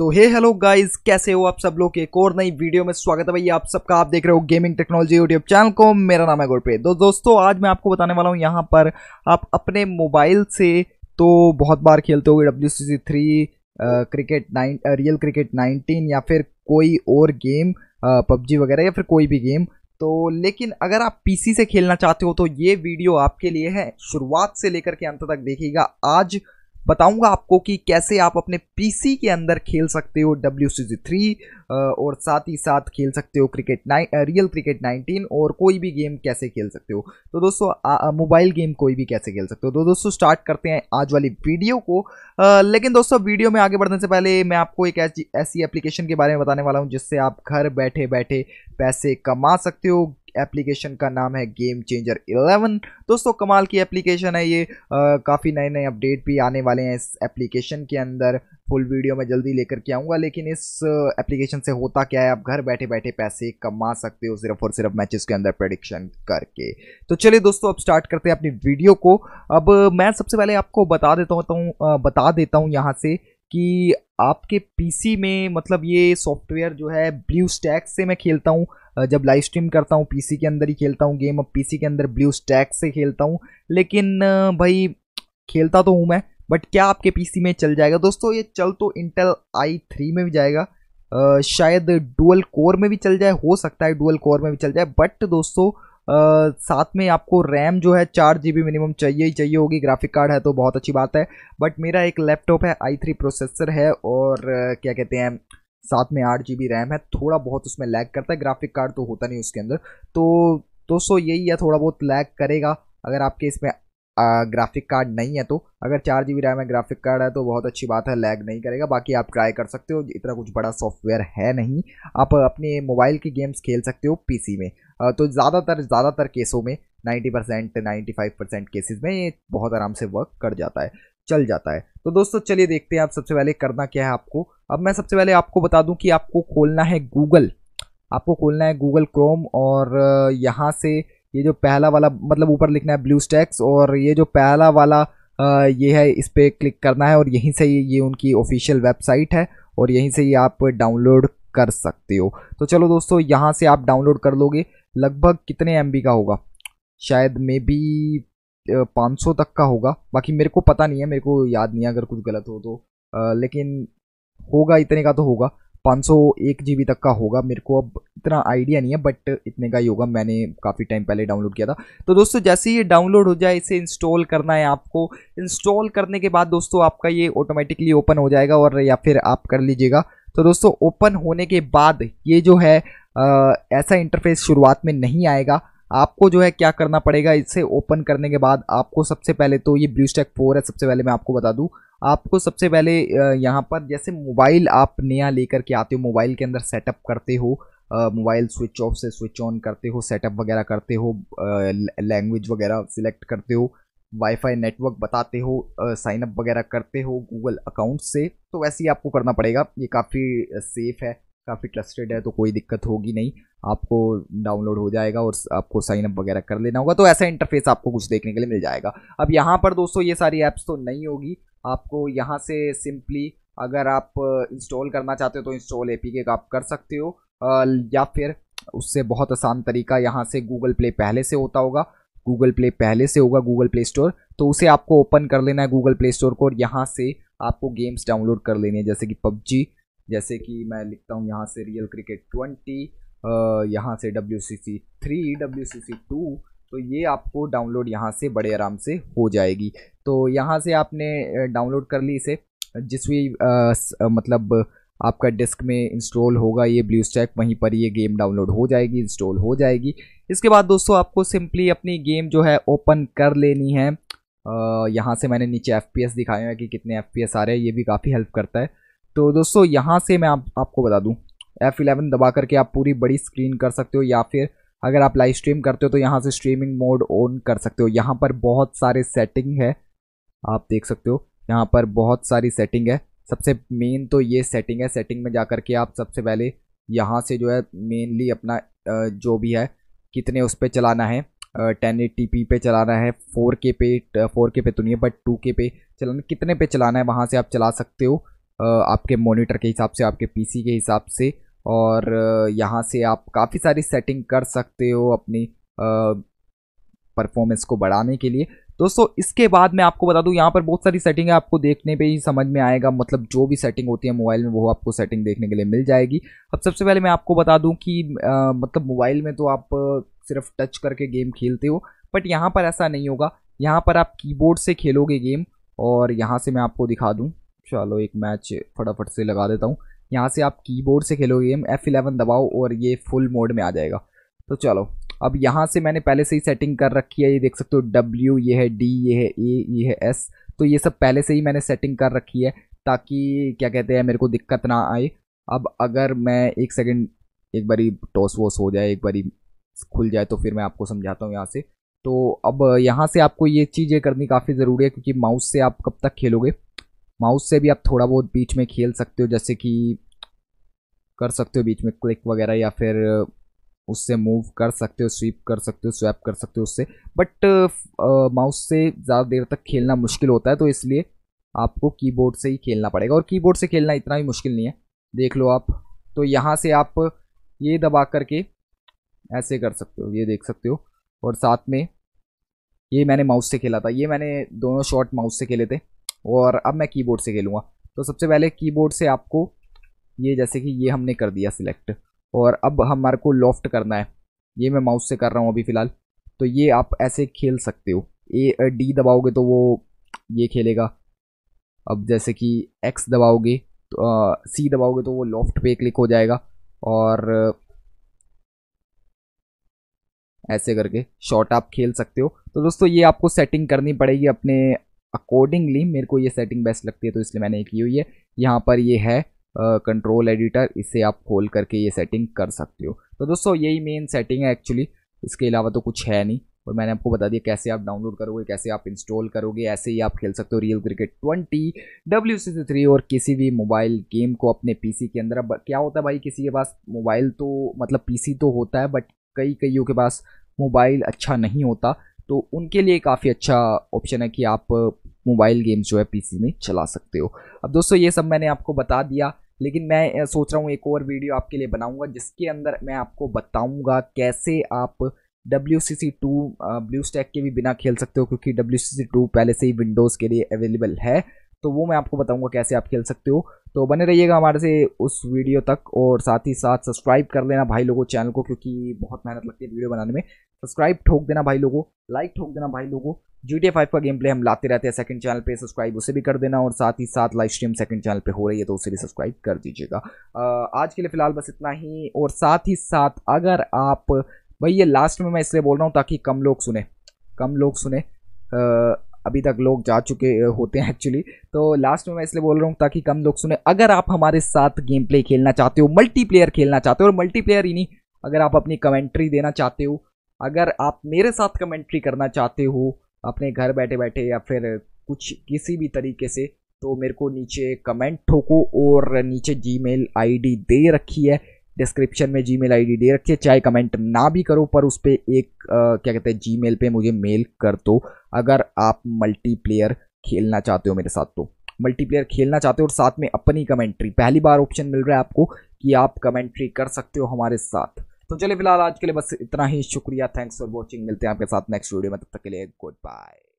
तो हे hello guys कैसे हो आप सब लोग एक और नई वीडियो में स्वागत है भाई आप सबका आप देख रहे हो गेमिंग टेक्नोलॉजी यूट्यूब चैनल को मेरा नाम है गुरप्रीत तो दोस्तों आज मैं आपको बताने वाला हूँ यहाँ पर आप अपने मोबाइल से तो बहुत बार खेलते हो W C three cricket nine real cricket nineteen या फिर कोई और गेम पबजी वगैरह या फिर कोई भी गेम तो लेकिन अगर आप पीसी से खेलना चाहते हो तो ये वीडियो आपके लिए है शुरुआत से लेकर के अंत तक देखिएगा आज बताऊंगा आपको कि कैसे आप अपने पीसी के अंदर खेल सकते हो डब्ल्यू सी थ्री और साथ ही साथ खेल सकते हो cricket nine real cricket nineteen और कोई भी गेम कैसे खेल सकते हो तो दोस्तों मोबाइल गेम कोई भी कैसे खेल सकते हो तो दोस्तों स्टार्ट करते हैं आज वाली वीडियो को आ, लेकिन दोस्तों वीडियो में आगे बढ़ने से पहले मैं आपको एक ऐसी ऐसी एप्लीकेशन के बारे में बताने वाला हूँ जिससे आप घर बैठे बैठे पैसे कमा सकते हो एप्लीकेशन का नाम है गेम चेंजर 11 दोस्तों कमाल की एप्लीकेशन है ये काफ़ी नए नए अपडेट भी आने वाले हैं इस एप्लीकेशन के अंदर फुल वीडियो में जल्दी लेकर के आऊँगा लेकिन इस एप्लीकेशन से होता क्या है आप घर बैठे बैठे पैसे कमा सकते हो सिर्फ और सिर्फ मैचेस के अंदर प्रडिक्शन करके तो चलिए दोस्तों अब स्टार्ट करते हैं अपनी वीडियो को अब मैं सबसे पहले आपको बता देता हूँ बता देता हूँ यहाँ से कि आपके पीसी में मतलब ये सॉफ्टवेयर जो है ब्लू स्टैक से मैं खेलता हूँ जब लाइव स्ट्रीम करता हूँ पीसी के अंदर ही खेलता हूँ गेम अब पीसी के अंदर ब्लू स्टैक से खेलता हूँ लेकिन भाई खेलता तो हूँ मैं बट क्या आपके पीसी में चल जाएगा दोस्तों ये चल तो इंटेल आई थ्री में भी जाएगा आ, शायद डुअल कोर में भी चल जाए हो सकता है डुअल कोर में भी चल जाए बट दोस्तों Uh, साथ में आपको रैम जो है चार जी बी मिनिमम चाहिए ही चाहिए होगी ग्राफिक कार्ड है तो बहुत अच्छी बात है बट मेरा एक लैपटॉप है आई थ्री प्रोसेसर है और uh, क्या कहते हैं साथ में आठ जी बी रैम है थोड़ा बहुत उसमें लैग करता है ग्राफिक कार्ड तो होता नहीं उसके अंदर तो दोस्तों यही है थोड़ा बहुत लैग करेगा अगर आपके इसमें ग्राफिक कार्ड नहीं है तो अगर चार जी बी रैम है ग्राफिक कार्ड है तो बहुत अच्छी बात है लैग नहीं करेगा बाकी आप ट्राई कर सकते हो इतना कुछ बड़ा सॉफ्टवेयर है नहीं आप अपने मोबाइल की गेम्स खेल सकते हो पीसी में तो ज़्यादातर ज़्यादातर केसों में 90 percent ninety five percent cases में ये बहुत आराम से वर्क कर जाता है चल जाता है तो दोस्तों चलिए देखते हैं आप सबसे पहले करना क्या है आपको अब मैं सबसे पहले आपको बता दूं कि आपको खोलना है गूगल आपको खोलना है गूगल क्रोम और यहाँ से ये जो पहला वाला मतलब ऊपर लिखना है ब्लू स्टैक्स और ये जो पहला वाला ये है इस पर क्लिक करना है और यहीं से ये उनकी ऑफिशियल वेबसाइट है और यहीं से ये आप डाउनलोड कर सकते हो तो चलो दोस्तों यहाँ से आप डाउनलोड कर लोगे लगभग कितने एम का होगा शायद मे बी 500 तक का होगा बाकी मेरे को पता नहीं है मेरे को याद नहीं है अगर कुछ गलत हो तो आ, लेकिन होगा इतने का तो होगा सौ जी बी तक का होगा मेरे को अब इतना आइडिया नहीं है बट इतने का ही होगा मैंने काफ़ी टाइम पहले डाउनलोड किया था तो दोस्तों जैसे ही ये डाउनलोड हो जाए इसे इंस्टॉल करना है आपको इंस्टॉल करने के बाद दोस्तों आपका ये ऑटोमेटिकली ओपन हो जाएगा और या फिर आप कर लीजिएगा तो दोस्तों ओपन होने के बाद ये जो है आ, ऐसा इंटरफेस शुरुआत में नहीं आएगा आपको जो है क्या करना पड़ेगा इसे ओपन करने के बाद आपको सबसे पहले तो ये ब्लू स्टैक फोर है सबसे पहले मैं आपको बता दूँ आपको सबसे पहले यहाँ पर जैसे मोबाइल आप नया लेकर के आते हो मोबाइल के अंदर सेटअप करते हो मोबाइल स्विच ऑफ से स्विच ऑन करते हो सेटअप वगैरह करते हो लैंग्वेज वगैरह सिलेक्ट करते हो वाईफाई नेटवर्क बताते हो साइनअप वगैरह करते हो गूगल अकाउंट से तो वैसे ही आपको करना पड़ेगा ये काफ़ी सेफ़ है काफ़ी ट्रस्टेड है तो कोई दिक्कत होगी नहीं आपको डाउनलोड हो जाएगा और आपको साइन अप वगैरह कर लेना होगा तो ऐसा इंटरफेस आपको कुछ देखने के लिए मिल जाएगा अब यहाँ पर दोस्तों ये सारी ऐप्स तो नहीं होगी आपको यहाँ से सिंपली अगर आप इंस्टॉल करना चाहते हो तो इंस्टॉल ए पी आप कर सकते हो या फिर उससे बहुत आसान तरीका यहाँ से गूगल प्ले पहले से होता होगा गूगल प्ले पहले से होगा गूगल प्ले स्टोर तो उसे आपको ओपन कर लेना है गूगल प्ले स्टोर को और यहाँ से आपको गेम्स डाउनलोड कर लेने हैं जैसे कि पबजी जैसे कि मैं लिखता हूँ यहाँ से रियल क्रिकेट ट्वेंटी यहाँ से W C C three W C C two तो ये आपको डाउनलोड यहाँ से बड़े आराम से हो जाएगी तो यहाँ से आपने डाउनलोड कर ली इसे जिस भी मतलब आपका डिस्क में इंस्टॉल होगा ये ब्लू स्टैक वहीं पर ये गेम डाउनलोड हो जाएगी इंस्टॉल हो जाएगी इसके बाद दोस्तों आपको सिंपली अपनी गेम जो है ओपन कर लेनी है यहाँ से मैंने नीचे एफ दिखाया है कि कितने एफ आ रहे हैं ये भी काफ़ी हेल्प करता है तो दोस्तों यहाँ से मैं आप, आपको बता दूँ एफ़ इलेवन दबा करके आप पूरी बड़ी स्क्रीन कर सकते हो या फिर अगर आप लाइव स्ट्रीम करते हो तो यहाँ से स्ट्रीमिंग मोड ऑन कर सकते हो यहाँ पर बहुत सारे सेटिंग है आप देख सकते हो यहाँ पर बहुत सारी सेटिंग है सबसे मेन तो ये सेटिंग है सेटिंग में जा कर के आप सबसे पहले यहाँ से जो है मेनली अपना जो भी है कितने उस पर चलाना है टेन एट टी पे चलाना है फोर के पे फोर के पे तो नहीं है बट टू के पे चलाना कितने पे चलाना है वहाँ से आप चला सकते हो आपके मोनिटर के हिसाब से आपके पी के हिसाब से और यहाँ से आप काफ़ी सारी सेटिंग कर सकते हो अपनी परफॉर्मेंस को बढ़ाने के लिए दोस्तों इसके बाद मैं आपको बता दूं यहाँ पर बहुत सारी सेटिंग है आपको देखने पे ही समझ में आएगा मतलब जो भी सेटिंग होती है मोबाइल में वो आपको सेटिंग देखने के लिए मिल जाएगी अब सबसे पहले मैं आपको बता दूं कि आ, मतलब मोबाइल में तो आप सिर्फ टच करके गेम खेलते हो बट यहाँ पर ऐसा नहीं होगा यहाँ पर आप कीबोर्ड से खेलोगे गेम और यहाँ से मैं आपको दिखा दूँ चलो एक मैच फटाफट से लगा देता हूँ यहाँ से आप कीबोर्ड से खेलोगे गेम एफ इलेवन दबाओ और ये फुल मोड में आ जाएगा तो चलो अब यहाँ से मैंने पहले से ही सेटिंग कर रखी है ये देख सकते हो डब्ल्यू ये है डी ये है ए ये है एस तो ये सब पहले से ही मैंने सेटिंग कर रखी है ताकि क्या कहते हैं मेरे को दिक्कत ना आए अब अगर मैं एक सेकेंड एक बारी टॉस वॉस हो जाए एक बारी खुल जाए तो फिर मैं आपको समझाता हूँ यहाँ से तो अब यहाँ से आपको ये चीज़ें करनी काफ़ी ज़रूरी है क्योंकि माउस से आप कब तक खेलोगे माउस से भी आप थोड़ा बहुत बीच में खेल सकते हो जैसे कि कर सकते हो बीच में क्लिक वगैरह या फिर उससे मूव कर सकते हो स्वीप कर सकते हो स्वैप कर सकते हो उससे बट माउस से ज़्यादा देर तक खेलना मुश्किल होता है तो इसलिए आपको कीबोर्ड से ही खेलना पड़ेगा और कीबोर्ड से खेलना इतना भी मुश्किल नहीं है देख लो आप तो यहाँ से आप ये दबा करके ऐसे कर सकते हो ये देख सकते हो और साथ में ये मैंने माउस से खेला था ये मैंने दोनों शॉट माउस से खेले थे और अब मैं कीबोर्ड से खेलूँगा तो सबसे पहले कीबोर्ड से आपको ये जैसे कि ये हमने कर दिया सिलेक्ट और अब हमारे को लॉफ्ट करना है ये मैं माउस से कर रहा हूँ अभी फ़िलहाल तो ये आप ऐसे खेल सकते हो ए डी दबाओगे तो वो ये खेलेगा अब जैसे कि एक्स दबाओगे तो आ, सी दबाओगे तो वो लॉफ्ट पे क्लिक हो जाएगा और ऐसे करके शॉर्ट आप खेल सकते हो तो दोस्तों ये आपको सेटिंग करनी पड़ेगी अपने अकॉर्डिंगली मेरे को ये सेटिंग बेस्ट लगती है तो इसलिए मैंने की हुई है यहाँ पर ये है कंट्रोल uh, एडिटर इसे आप खोल करके ये सेटिंग कर सकते हो तो दोस्तों यही मेन सेटिंग है एक्चुअली इसके अलावा तो कुछ है नहीं और मैंने आपको बता दिया कैसे आप डाउनलोड करोगे कैसे आप इंस्टॉल करोगे ऐसे ही आप खेल सकते हो real cricket twenty W C three और किसी भी मोबाइल गेम को अपने पी के अंदर क्या होता है भाई किसी के पास मोबाइल तो मतलब पी तो होता है बट कई कईयों के पास मोबाइल अच्छा नहीं होता तो उनके लिए काफ़ी अच्छा ऑप्शन है कि आप मोबाइल गेम्स जो है पीसी में चला सकते हो अब दोस्तों ये सब मैंने आपको बता दिया लेकिन मैं सोच रहा हूँ एक और वीडियो आपके लिए बनाऊँगा जिसके अंदर मैं आपको बताऊँगा कैसे आप W C C two blue stack के भी बिना खेल सकते हो क्योंकि डब्ल्यू सी सी टू पहले से ही विंडोज़ के लिए अवेलेबल है तो वो मैं आपको बताऊंगा कैसे आप खेल सकते हो तो बने रहिएगा हमारे से उस वीडियो तक और साथ ही साथ सब्सक्राइब कर लेना भाई लोगों चैनल को क्योंकि बहुत मेहनत लगती है वीडियो बनाने में सब्सक्राइब ठोक देना भाई लोगों लाइक ठोक देना भाई लोगों जी टी फाइव का गेम प्ले हम लाते रहते हैं सेकंड चैनल पे सब्सक्राइब उसे भी कर देना और साथ ही साथ लाइव स्ट्रीम सेकंड चैनल पे हो रही है तो उसे भी सब्सक्राइब कर दीजिएगा आज के लिए फिलहाल बस इतना ही और साथ ही साथ अगर आप भाई ये लास्ट में मैं इसलिए बोल रहा हूँ ताकि कम लोग सुने कम लोग सुने आ, अभी तक लोग जा चुके होते हैं एक्चुअली तो लास्ट में मैं इसलिए बोल रहा हूँ ताकि कम लोग सुने अगर आप हमारे साथ गेम प्ले खेलना चाहते हो मल्टीप्लेयर खेलना चाहते हो और मल्टीप्लेयर ही नहीं अगर आप अपनी कमेंट्री देना चाहते हो अगर आप मेरे साथ कमेंट्री करना चाहते हो अपने घर बैठे बैठे या फिर कुछ किसी भी तरीके से तो मेरे को नीचे कमेंट ठोको और नीचे जी मेल दे रखी है डिस्क्रिप्शन में जी मेल आई दे रखिए चाहे कमेंट ना भी करो पर उस पर एक आ, क्या कहते हैं जी मेल पर मुझे मेल कर दो अगर आप मल्टीप्लेयर खेलना चाहते हो मेरे साथ तो मल्टीप्लेयर खेलना चाहते हो और साथ में अपनी कमेंट्री पहली बार ऑप्शन मिल रहा है आपको कि आप कमेंट्री कर सकते हो हमारे साथ तो चलिए फिलहाल आज के लिए बस इतना ही शुक्रिया थैंक्स फॉर वॉचिंग मिलते हैं आपके साथ नेक्स्ट वीडियो में तब तक के लिए गुड बाय